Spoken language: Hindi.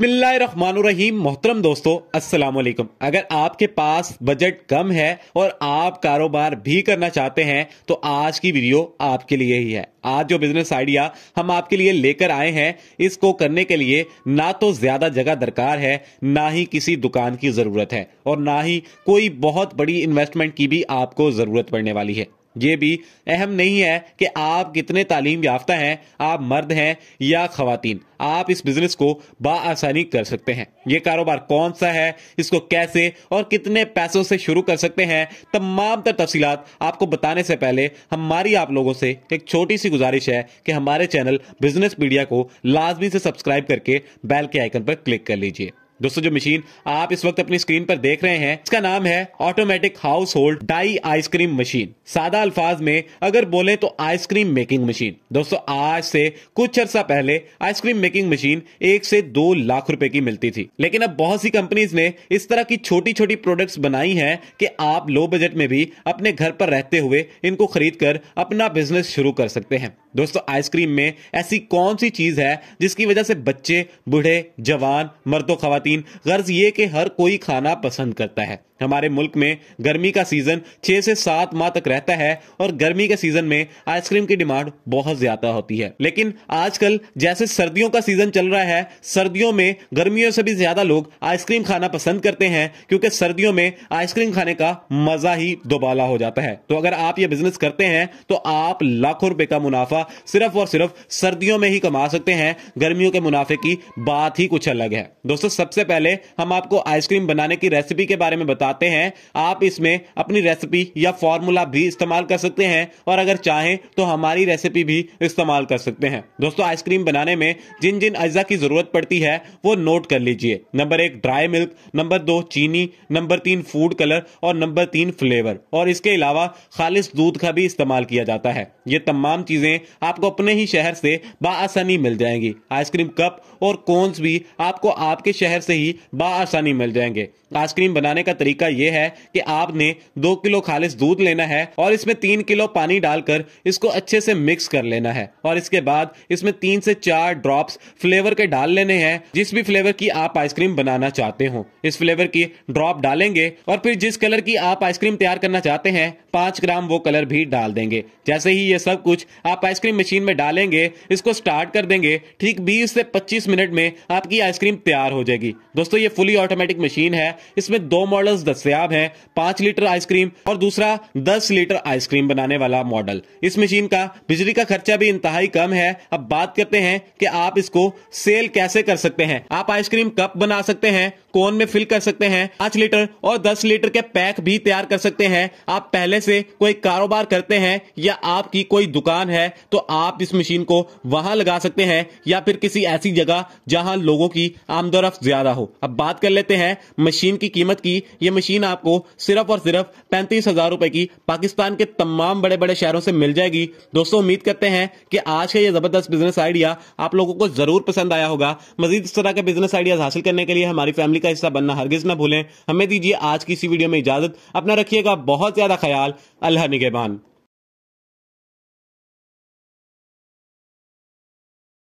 बिस्मिल्लाहिर्रहमानुर्रहीम मोहतरम दोस्तों अस्सलाम वालेकुम अगर आपके पास बजट कम है और आप कारोबार भी करना चाहते हैं तो आज की वीडियो आपके लिए ही है आज जो बिजनेस आइडिया हम आपके लिए लेकर आए हैं इसको करने के लिए ना तो ज्यादा जगह दरकार है ना ही किसी दुकान की जरूरत है और ना ही कोई बहुत बड़ी इन्वेस्टमेंट की भी आपको जरूरत पड़ने वाली है ये भी अहम नहीं है कि आप कितने तालीम याफ्ता हैं आप मर्द हैं या खातन आप इस बिज़नेस को बसानी कर सकते हैं ये कारोबार कौन सा है इसको कैसे और कितने पैसों से शुरू कर सकते हैं तमाम तर तफसी आपको बताने से पहले हमारी आप लोगों से एक छोटी सी गुजारिश है कि हमारे चैनल बिज़नेस मीडिया को लाजमी से सब्सक्राइब करके बैल के आइकन पर क्लिक कर लीजिए दोस्तों जो मशीन आप इस वक्त अपनी स्क्रीन पर देख रहे हैं इसका नाम है automatic household die ice cream machine सादा अल्फाज में अगर बोले तो आइसक्रीम मेकिंग मशीन दोस्तों आज से कुछ अर्सा पहले आइसक्रीम मेकिंग मशीन एक से दो लाख रुपए की मिलती थी लेकिन अब बहुत सी कंपनीज ने इस तरह की छोटी छोटी प्रोडक्ट बनाई है की आप लो बजट में भी अपने घर पर रहते हुए इनको खरीद कर अपना बिजनेस शुरू कर सकते हैं दोस्तों आइसक्रीम में ऐसी कौन सी चीज है जिसकी वजह से बच्चे बूढ़े जवान मर्दों खातन खातन गर्ज ये कि हर कोई खाना पसंद करता है हमारे मुल्क में गर्मी का सीज़न छः से सात माह तक रहता है और गर्मी के सीज़न में आइसक्रीम की डिमांड बहुत ज़्यादा होती है लेकिन आजकल जैसे सर्दियों का सीज़न चल रहा है सर्दियों में गर्मियों से भी ज़्यादा लोग आइसक्रीम खाना पसंद करते हैं क्योंकि सर्दियों में आइसक्रीम खाने का मज़ा ही दोबाला हो जाता है तो अगर आप ये बिज़नेस करते हैं तो आप लाखों रुपए का मुनाफा सिर्फ और सिर्फ सर्दियों में ही कमा सकते हैं गर्मियों के मुनाफे की बात ही कुछ अलग है दोस्तों सबसे सबसे पहले हम आपको आइसक्रीम बनाने की रेसिपी के बारे में बताते हैं आप इसमें अपनी रेसिपी या फॉर्मूला भी इस्तेमाल कर सकते हैं और अगर चाहें तो हमारी रेसिपी भी इस्तेमाल कर सकते हैं दोस्तों आइसक्रीम बनाने में जिन जिन अज्जा की ज़रूरत पड़ती है वो नोट कर लीजिए नंबर एक ड्राई मिल्क नंबर दो चीनी नंबर तीन फूड कलर और नंबर तीन फ्लेवर और इसके अलावा खालिश दूध का भी इस्तेमाल किया जाता है ये तमाम चीज़ें आपको अपने ही शहर से बासानी मिल जाएंगी आइसक्रीम कप और कोन्स भी आपको आपके शहर से ही बसानी मिल जाएंगे आइसक्रीम बनाने का तरीका यह है कि आपने दो किलो खालिश दूध लेना है और इसमें तीन किलो पानी डालकर इसको अच्छे से मिक्स कर लेना है और इसके बाद इसमें तीन से चार ड्रॉप्स फ्लेवर के डाल लेने हैं जिस भी फ्लेवर की आप आइसक्रीम बनाना चाहते हो इस फ्लेवर की ड्रॉप डालेंगे और फिर जिस कलर की आप आइसक्रीम तैयार करना चाहते हैं पांच ग्राम वो कलर भी डाल देंगे जैसे ही ये सब कुछ आप आइसक्रीम मशीन में डालेंगे इसको स्टार्ट कर देंगे ठीक बीस से पच्चीस मिनट में आपकी आइसक्रीम तैयार हो जाएगी जाएगी दोस्तों ये फुली ऑटोमेटिक मशीन है इसमें दो मॉडल्स दस्तियाब हैं पांच लीटर आइसक्रीम और दूसरा दस लीटर आइसक्रीम बनाने वाला मॉडल इस मशीन का बिजली का खर्चा भी इंतहाई कम है अब बात करते हैं कि आप इसको सेल कैसे कर सकते हैं आप आइसक्रीम कप बना सकते हैं कोन में फिल कर सकते हैं पांच लीटर और दस लीटर के पैक भी तैयार कर सकते हैं आप पहले से कोई कारोबार करते हैं या आपकी कोई दुकान है तो आप इस मशीन को वहां लगा सकते हैं या फिर किसी ऐसी जगह जहां लोगों की आमदोरफ ज्यादा ज्यादा हो अब बात कर लेते हैं मशीन की कीमत की ये मशीन आपको सिर्फ और सिर्फ पैंतीस हजार रुपए की पाकिस्तान के तमाम बड़े बड़े शहरों से मिल जाएगी दोस्तों उम्मीद करते हैं कि आज का ये जबरदस्त बिजनेस आइडिया आप लोगों को जरूर पसंद आया होगा मजीद इस तरह के बिजनेस आइडियाज हासिल करने के लिए हमारी फैमिली का हिस्सा बनना हरगिज ना भूलें हमें दीजिए आज की इसी वीडियो में इजाजत अपना रखिएगा बहुत ज्यादा ख्याल अल्लाह निगेबान